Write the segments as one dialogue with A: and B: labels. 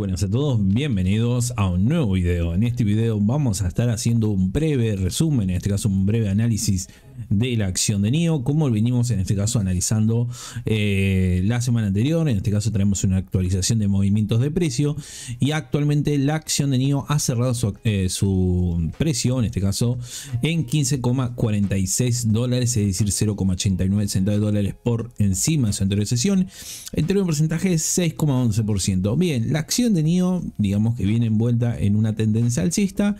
A: buenas a todos, bienvenidos a un nuevo video. En este video vamos a estar haciendo un breve resumen, en este caso un breve análisis de la acción de NIO, como venimos en este caso analizando eh, la semana anterior. En este caso tenemos una actualización de movimientos de precio y actualmente la acción de NIO ha cerrado eh, su, precio, en este caso, en 15,46 dólares, es decir, 0,89 centavos de dólares por encima de su anterior sesión, entre un porcentaje de 6,11%. Bien, la acción de NIO, digamos que viene envuelta en una tendencia alcista.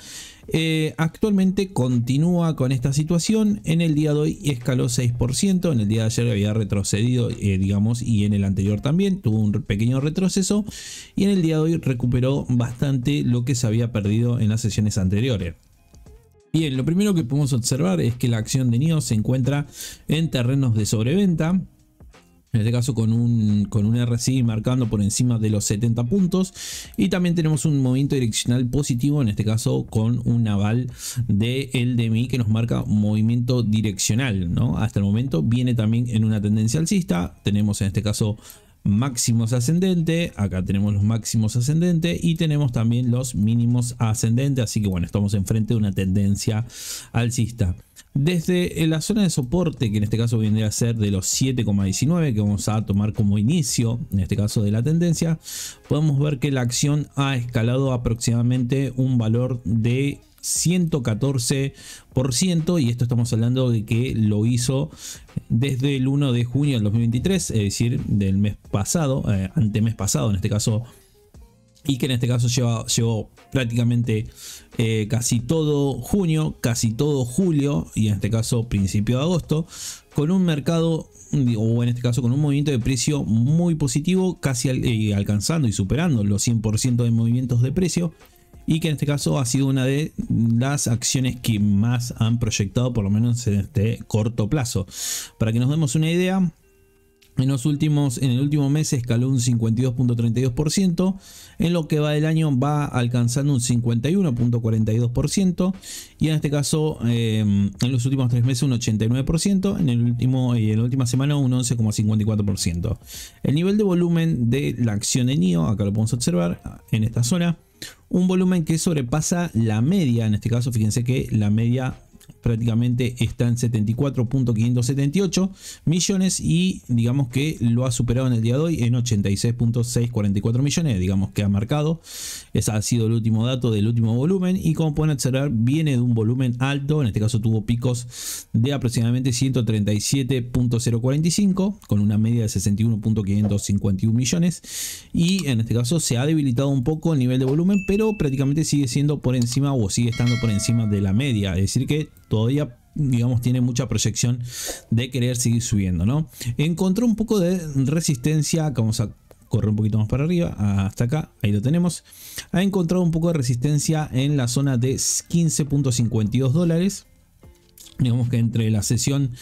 A: Eh, actualmente continúa con esta situación. En el día de hoy escaló 6%. En el día de ayer había retrocedido, eh, digamos, y en el anterior también tuvo un pequeño retroceso. Y en el día de hoy recuperó bastante lo que se había perdido en las sesiones anteriores. Bien, lo primero que podemos observar es que la acción de NIO se encuentra en terrenos de sobreventa en este caso con un, con un RSI marcando por encima de los 70 puntos. Y también tenemos un movimiento direccional positivo, en este caso con un aval de el DMI que nos marca movimiento direccional. ¿no? Hasta el momento viene también en una tendencia alcista. Tenemos en este caso máximos ascendente, acá tenemos los máximos ascendente y tenemos también los mínimos ascendente, así que bueno, estamos enfrente de una tendencia alcista. Desde eh, la zona de soporte, que en este caso vendría a ser de los 7,19 que vamos a tomar como inicio, en este caso de la tendencia, podemos ver que la acción ha escalado aproximadamente un valor de 114% y esto estamos hablando de que lo hizo desde el 1 de junio del 2023, es decir, del mes pasado, eh, ante mes pasado, en este caso y que en este caso llevó prácticamente eh, casi todo junio, casi todo julio y en este caso principio de agosto, con un mercado o en este caso con un movimiento de precio muy positivo, casi eh, alcanzando y superando los 100% de movimientos de precio y que en este caso ha sido una de las acciones que más han proyectado por lo menos en este corto plazo. Para que nos demos una idea, en, últimos, en el último mes escaló un 52.32%, en lo que va del año va alcanzando un 51.42% y en este caso eh, en los últimos tres meses un 89%, en, el último, y en la última semana un 11.54%. El nivel de volumen de la acción de NIO, acá lo podemos observar en esta zona, un volumen que sobrepasa la media, en este caso fíjense que la media prácticamente está en 74.578 millones y digamos que lo ha superado en el día de hoy en 86.644 millones, digamos que ha marcado. Ese ha sido el último dato del último volumen y como pueden observar viene de un volumen alto, en este caso tuvo picos de aproximadamente 137.045 con una media de 61.551 millones y en este caso se ha debilitado un poco el nivel de volumen pero prácticamente sigue siendo por encima o sigue estando por encima de la media, es decir que todavía digamos, tiene mucha proyección de querer seguir subiendo, ¿no? Encontró un poco de resistencia, vamos a correr un poquito más para arriba, hasta acá, ahí lo tenemos. Ha encontrado un poco de resistencia en la zona de 15.52 dólares. Digamos que entre la sesión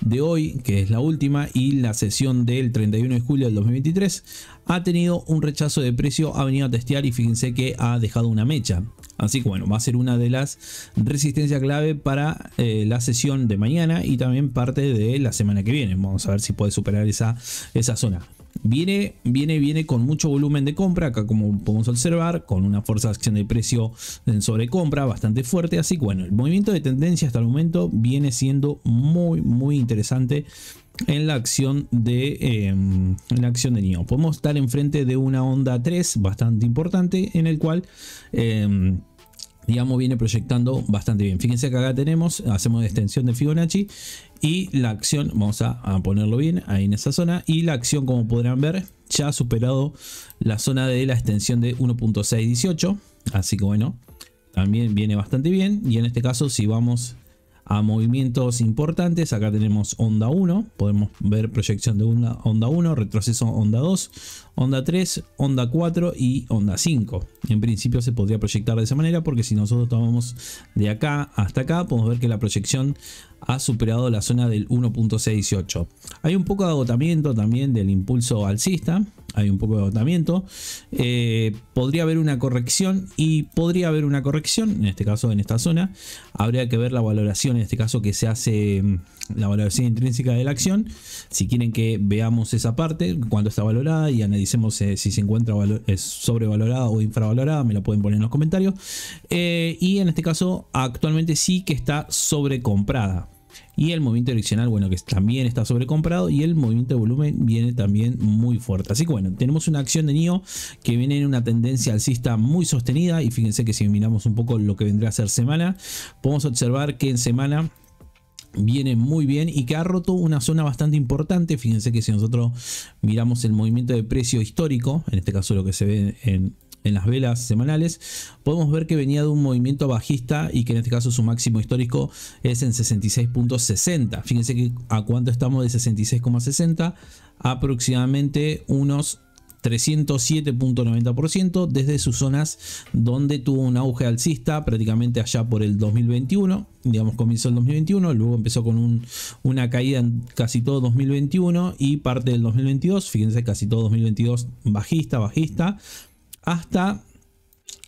A: de hoy, que es la última, y la sesión del 31 de julio del 2023, ha tenido un rechazo de precio, ha venido a testear y fíjense que ha dejado una mecha. Así que bueno, va a ser una de las resistencias clave para eh, la sesión de mañana y también parte de la semana que viene. Vamos a ver si puede superar esa, esa zona. Viene, viene, viene con mucho volumen de compra, acá como podemos observar, con una fuerza de acción de precio en sobrecompra bastante fuerte. Así que bueno, el movimiento de tendencia hasta el momento viene siendo muy, muy interesante en la acción de, em, en la acción de NIO. Podemos estar enfrente de una onda 3 bastante importante en el cual... Em, digamos, viene proyectando bastante bien. Fíjense que acá tenemos, hacemos extensión de Fibonacci y la acción, vamos a, ponerlo bien ahí en esa zona, y la acción como podrán ver ya ha superado la zona de la extensión de 1.618, así que bueno, también viene bastante bien y en este caso si vamos a movimientos importantes. Acá tenemos onda 1, podemos ver proyección de una onda 1, retroceso onda 2, onda 3, onda 4 y onda 5. En principio se podría proyectar de esa manera porque si nosotros tomamos de acá hasta acá, podemos ver que la proyección ha superado la zona del 1.68 Hay un poco de agotamiento también del impulso alcista, hay un poco de agotamiento. Eh, podría haber una corrección y podría haber una corrección, en este caso en esta zona. Habría que ver la valoración, en este caso que se hace mm, la valoración intrínseca de la acción. Si quieren que veamos esa parte, cuánto está valorada y analicemos eh, si se encuentra sobrevalorada o infravalorada, me lo pueden poner en los comentarios. Eh, y en este caso, actualmente sí que está sobrecomprada y el movimiento direccional, bueno, que también está sobrecomprado. Y el movimiento de volumen viene también muy fuerte. Así que bueno, tenemos una acción de NIO que viene en una tendencia alcista muy sostenida. Y fíjense que si miramos un poco lo que vendrá a ser semana, podemos observar que en semana viene muy bien y que ha roto una zona bastante importante. Fíjense que si nosotros miramos el movimiento de precio histórico, en este caso lo que se ve en en las velas semanales, podemos ver que venía de un movimiento bajista y que en este caso su máximo histórico es en 66.60. Fíjense que a cuánto estamos de 66.60, aproximadamente unos 307.90% desde sus zonas donde tuvo un auge alcista prácticamente allá por el 2021, digamos comenzó el 2021, luego empezó con una caída en casi todo 2021 y parte del 2022, fíjense casi todo 2022 bajista, bajista, hasta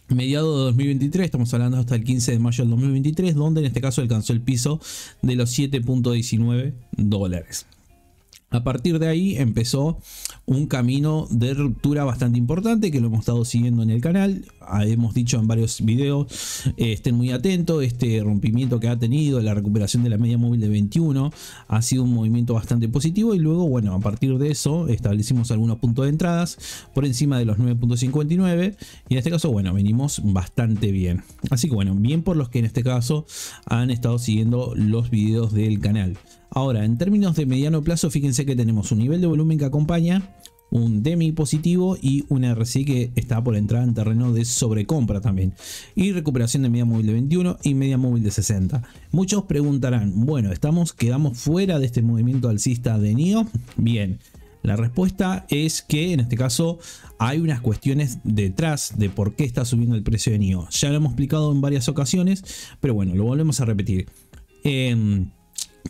A: mediado de 2023, estamos hablando hasta el 15 de mayo del 2023, donde en este caso alcanzó el piso de los 7.19 dólares. A partir de ahí empezó un camino de ruptura bastante importante que lo hemos estado siguiendo en el canal. Ah, hemos dicho en varios videos, eh, estén muy atentos, este rompimiento que ha tenido, la recuperación de la media móvil de 21, ha sido un movimiento bastante positivo y luego, bueno, a partir de eso establecimos algunos puntos de entradas por encima de los 9.59 y en este caso, bueno, venimos bastante bien. Así que bueno, bien por los que en este caso han estado siguiendo los videos del canal. Ahora, en términos de mediano plazo, fíjense que tenemos un nivel de volumen que acompaña, un DEMI positivo y un RC que está por entrar en terreno de sobrecompra también. Y recuperación de media móvil de 21 y media móvil de 60. Muchos preguntarán, bueno, ¿estamos, quedamos fuera de este movimiento alcista de NIO? Bien. La respuesta es que en este caso hay unas cuestiones detrás de por qué está subiendo el precio de NIO. Ya lo hemos explicado en varias ocasiones, pero bueno, lo volvemos a repetir. Em,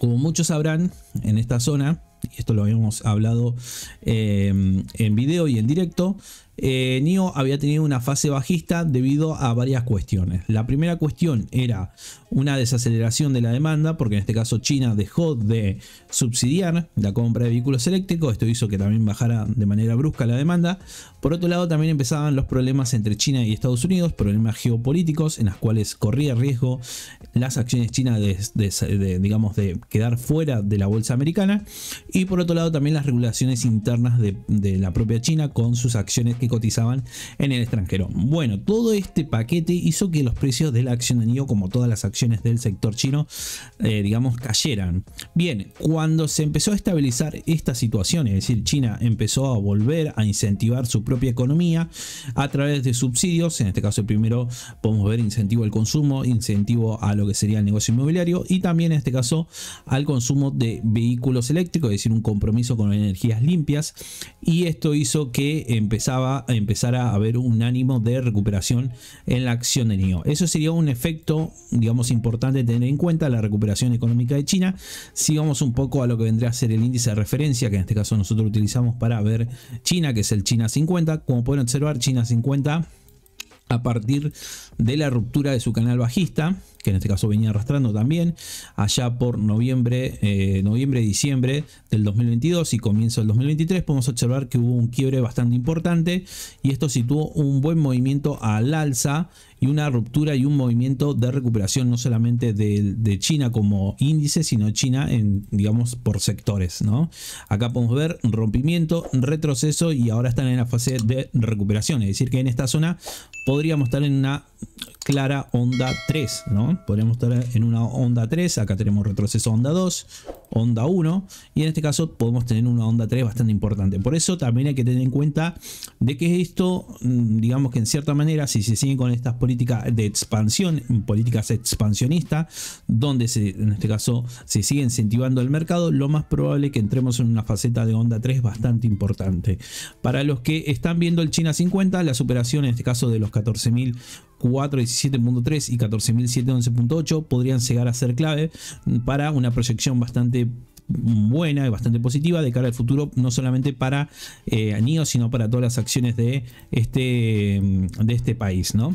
A: como muchos sabrán, en esta zona, y esto lo habíamos hablado eh, en video y en directo, eh, Nio había tenido una fase bajista debido a varias cuestiones. La primera cuestión era una desaceleración de la demanda, porque en este caso China dejó de subsidiar la compra de vehículos eléctricos, esto hizo que también bajara de manera brusca la demanda. Por otro lado, también empezaban los problemas entre China y Estados Unidos, problemas geopolíticos en las cuales corría riesgo las acciones chinas de, digamos, de quedar fuera de la bolsa americana. Y por otro lado, también las regulaciones internas de la propia China con sus acciones que cotizaban en el extranjero. Bueno, todo este paquete hizo que los precios de la acción de NIO, como todas las acciones del sector chino, eh, digamos, cayeran. Bien, cuando se empezó a estabilizar esta situación, es decir, China empezó a volver a incentivar su propia economía a través de subsidios, en este caso primero podemos ver incentivo al consumo, incentivo a lo que sería el negocio inmobiliario y también en este caso al consumo de vehículos eléctricos, es decir, un compromiso con energías limpias y esto hizo que empezaba empezar a haber un ánimo de recuperación en la acción de NIO. Eso sería un efecto, digamos, importante tener en cuenta, la recuperación económica de China. Sigamos un poco a lo que vendría a ser el índice de referencia, que en este caso nosotros utilizamos para ver China, que es el China 50. Como pueden observar, China 50 a partir de la ruptura de su canal bajista que en este caso venía arrastrando también, allá por noviembre, eh, noviembre, diciembre del 2022 y comienzo del 2023, podemos observar que hubo un quiebre bastante importante y esto situó un buen movimiento al alza y una ruptura y un movimiento de recuperación no solamente de, China como índice, sino China en, digamos, por sectores, ¿no? Acá podemos ver rompimiento, retroceso y ahora están en la fase de recuperación, es decir que en esta zona podríamos estar en una clara onda 3, ¿no? Podríamos estar en una onda 3, acá tenemos retroceso onda 2, onda 1, y en este caso podemos tener una onda 3 bastante importante. Por eso también hay que tener en cuenta de que esto, mm, digamos que en cierta manera, si se sigue con estas políticas de expansión, políticas expansionistas, donde se, en este caso se sigue incentivando el mercado, lo más probable es que entremos en una faceta de onda 3 bastante importante. Para los que están viendo el China 50, la superación en este caso de los 14.000 417.3 y 14.711.8 podrían llegar a ser clave para una proyección bastante buena y bastante positiva de cara al futuro, no solamente para Anio eh, sino para todas las acciones de este, de este país, ¿no?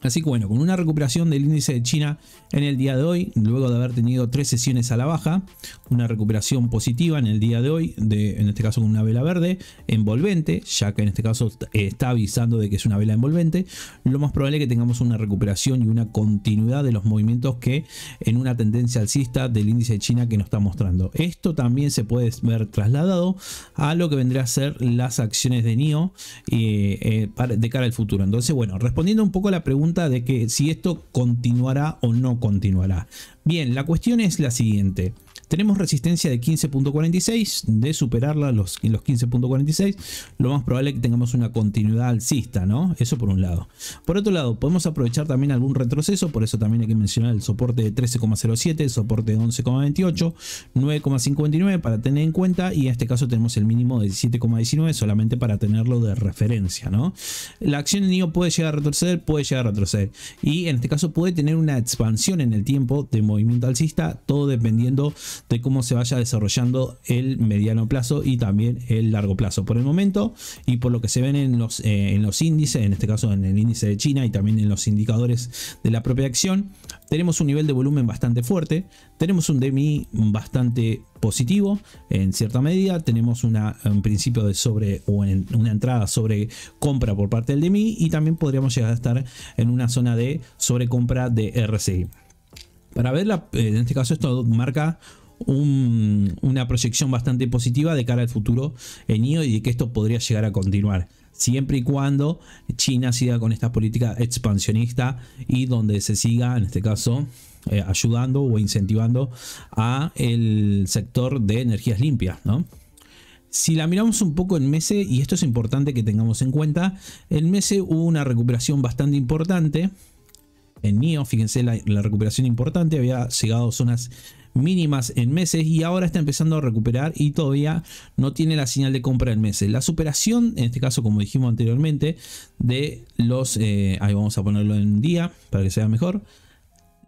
A: Así que bueno, con una recuperación del índice de China en el día de hoy, luego de haber tenido tres sesiones a la baja, una recuperación positiva en el día de hoy, en este caso con una vela verde, envolvente, ya que en este caso eh, está avisando de que es una vela envolvente, lo más probable es que tengamos una recuperación y una continuidad de los movimientos que en una tendencia alcista del índice de China que nos está mostrando. Esto también se puede ver trasladado a lo que vendría a ser las acciones de NIO eh, eh, de cara al futuro. Entonces, bueno, respondiendo un poco a la pregunta de que si esto continuará o no continuará. Bien, la cuestión es la siguiente. Tenemos resistencia de 15.46, de superarla los, en los 15.46, lo más probable es que tengamos una continuidad alcista, ¿no? Eso por un lado. Por otro lado, podemos aprovechar también algún retroceso, por eso también hay que mencionar el soporte de 13,07, el soporte de 11,28, 9,59 para tener en cuenta y en este caso tenemos el mínimo de 17,19 solamente para tenerlo de referencia, ¿no? La acción de NIO puede llegar a retroceder, puede llegar a retroceder y en este caso puede tener una expansión en el tiempo de movimiento alcista, todo dependiendo de cómo se vaya desarrollando el mediano plazo y también el largo plazo. Por el momento y por lo que se ven en los, eh, en los índices, en este caso en el índice de China y también en los indicadores de la propia acción, tenemos un nivel de volumen bastante fuerte, tenemos un DMI bastante positivo en cierta medida, tenemos un principio de sobre o una entrada sobre compra por parte del DMI y también podríamos llegar a estar en una zona de sobrecompra de RSI. Para verla, eh, en este caso esto marca una proyección bastante positiva de cara al futuro en IO y de que esto podría llegar a continuar. Siempre y cuando China siga con esta política expansionista y donde se siga, en este caso, eh, ayudando o incentivando a el sector de energías limpias, Si la miramos un poco en MESE, y esto es importante que tengamos en cuenta, en MESE hubo una recuperación bastante importante, en NIO, fíjense la, recuperación importante, había llegado a zonas mínimas en meses y ahora está empezando a recuperar y todavía no tiene la señal de compra en meses. La superación, en este caso, como dijimos anteriormente, de los, eh, ahí vamos a ponerlo en día para que sea mejor,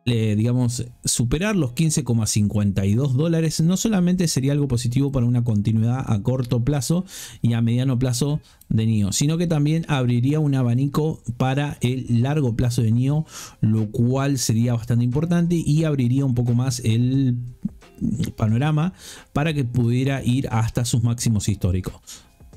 A: digamos, superar los 15,52 dólares no solamente sería algo positivo para una continuidad a corto plazo y a mediano plazo de NIO, sino que también abriría un abanico para el largo plazo de NIO, lo cual sería bastante importante y abriría un poco más el panorama para que pudiera ir hasta sus máximos históricos.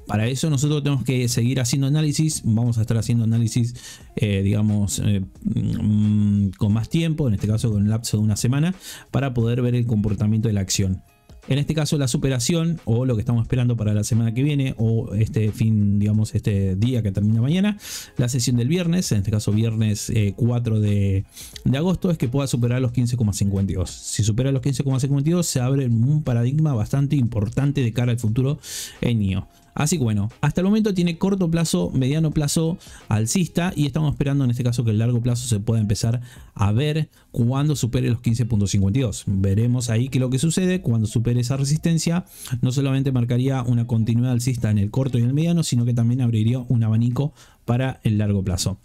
A: Para eso nosotros tenemos que seguir haciendo análisis, vamos a estar haciendo análisis, eh, digamos, eh, mm, con más tiempo, en este caso con el lapso de una semana, para poder ver el comportamiento de la acción. En este caso la superación o lo que estamos esperando para la semana que viene o este fin, digamos, este día que termina mañana, la sesión del viernes, en este caso viernes 4 eh, de, de, agosto, es que pueda superar los 15,52. Si supera los 15,52 se abre un paradigma bastante importante de cara al futuro en NIO. Así que bueno, hasta el momento tiene corto plazo, mediano plazo alcista y estamos esperando en este caso que el largo plazo se pueda empezar a ver cuando supere los 15.52. Veremos ahí qué lo que sucede cuando supere esa resistencia. No solamente marcaría una continuidad alcista en el corto y el mediano, sino que también abriría un abanico para el largo plazo.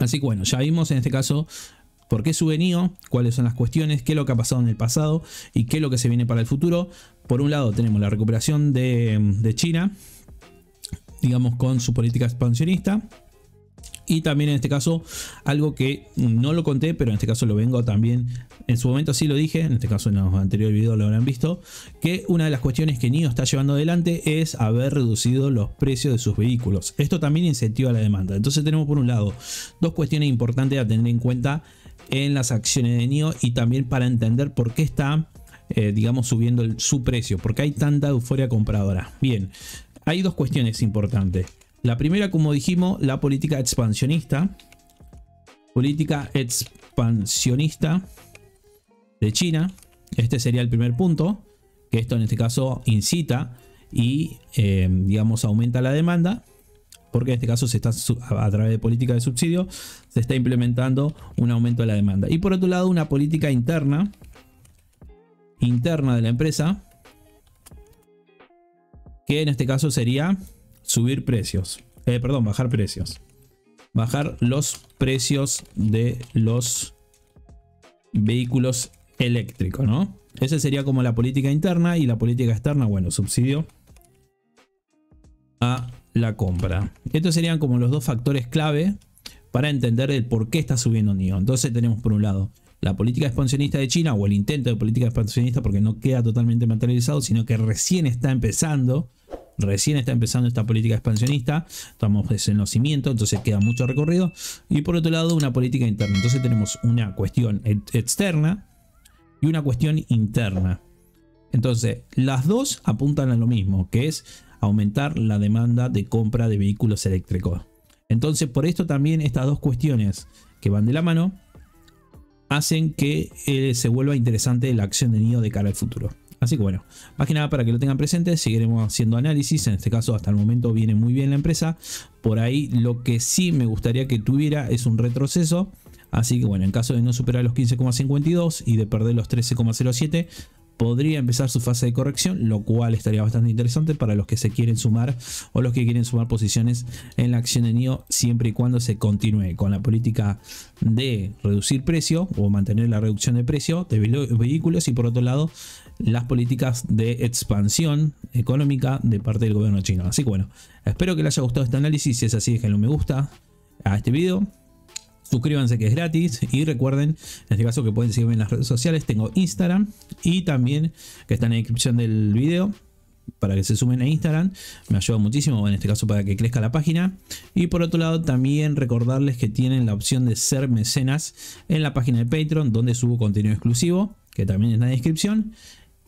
A: Así que bueno, ya vimos en este caso por qué sube NIO, cuáles son las cuestiones, qué es lo que ha pasado en el pasado y qué es lo que se viene para el futuro. Por un lado tenemos la recuperación de, China, digamos con su política expansionista. Y también en este caso, algo que no lo conté, pero en este caso lo vengo también. En su momento sí lo dije, en este caso en los anteriores videos lo habrán visto. Que una de las cuestiones que NIO está llevando adelante es haber reducido los precios de sus vehículos. Esto también incentiva la demanda. Entonces, tenemos por un lado dos cuestiones importantes a tener en cuenta en las acciones de NIO y también para entender por qué está, eh, digamos, subiendo su precio, porque hay tanta euforia compradora. Bien, hay dos cuestiones importantes. La primera, como dijimos, la política expansionista. Política expansionista de China. Este sería el primer punto, que esto en este caso incita y, eh, digamos, aumenta la demanda porque en este caso se está a través de política de subsidio se está implementando un aumento de la demanda. Y por otro lado, una política interna interna de la empresa que en este caso sería subir precios, eh, perdón, bajar precios. Bajar los precios de los vehículos eléctricos, ¿no? Esa sería como la política interna y la política externa, bueno, subsidio a la compra. Estos serían como los dos factores clave para entender el por qué está subiendo NIO. Entonces tenemos por un lado la política expansionista de China o el intento de política expansionista porque no queda totalmente materializado, sino que recién está empezando. Recién está empezando esta política expansionista, estamos pues en los cimientos, entonces queda mucho recorrido. Y por otro lado, una política interna. Entonces tenemos una cuestión externa y una cuestión interna. Entonces, las dos apuntan a lo mismo, que es aumentar la demanda de compra de vehículos eléctricos. Entonces, por esto también estas dos cuestiones que van de la mano hacen que eh, se vuelva interesante la acción de NIO de cara al futuro. Así que bueno, más que nada para que lo tengan presente, seguiremos haciendo análisis. En este caso, hasta el momento viene muy bien la empresa. Por ahí lo que sí me gustaría que tuviera es un retroceso. Así que bueno, en caso de no superar los 15,52 y de perder los 13,07, podría empezar su fase de corrección, lo cual estaría bastante interesante para los que se quieren sumar o los que quieren sumar posiciones en la acción de NIO siempre y cuando se continúe con la política de reducir precio o mantener la reducción de precio de vehículos y por otro lado las políticas de expansión económica de parte del gobierno chino. Así que bueno, espero que les haya gustado este análisis, si es así déjenle un me gusta a este video Suscríbanse que es gratis y recuerden, en este caso, que pueden seguirme en las redes sociales. Tengo Instagram y también que está en la descripción del video para que se sumen a Instagram. Me ayuda muchísimo, en este caso para que crezca la página. Y por otro lado, también recordarles que tienen la opción de ser mecenas en la página de Patreon, donde subo contenido exclusivo, que también está en la descripción.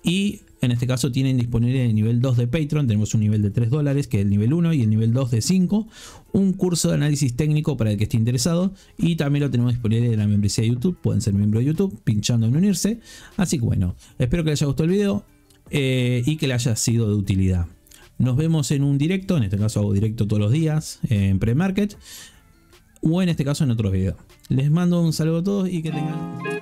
A: Y en este caso tienen disponible el nivel 2 de Patreon, tenemos un nivel de 3 dólares, que es el nivel 1, y el nivel 2 de 5, un curso de análisis técnico para el que esté interesado, y también lo tenemos disponible en la membresía de YouTube, pueden ser miembro de YouTube pinchando en unirse. Así que bueno, espero que les haya gustado el video eh, y que les haya sido de utilidad. Nos vemos en un directo, en este caso hago directo todos los días en pre-market, o en este caso en otro video. Les mando un saludo a todos y que tengan...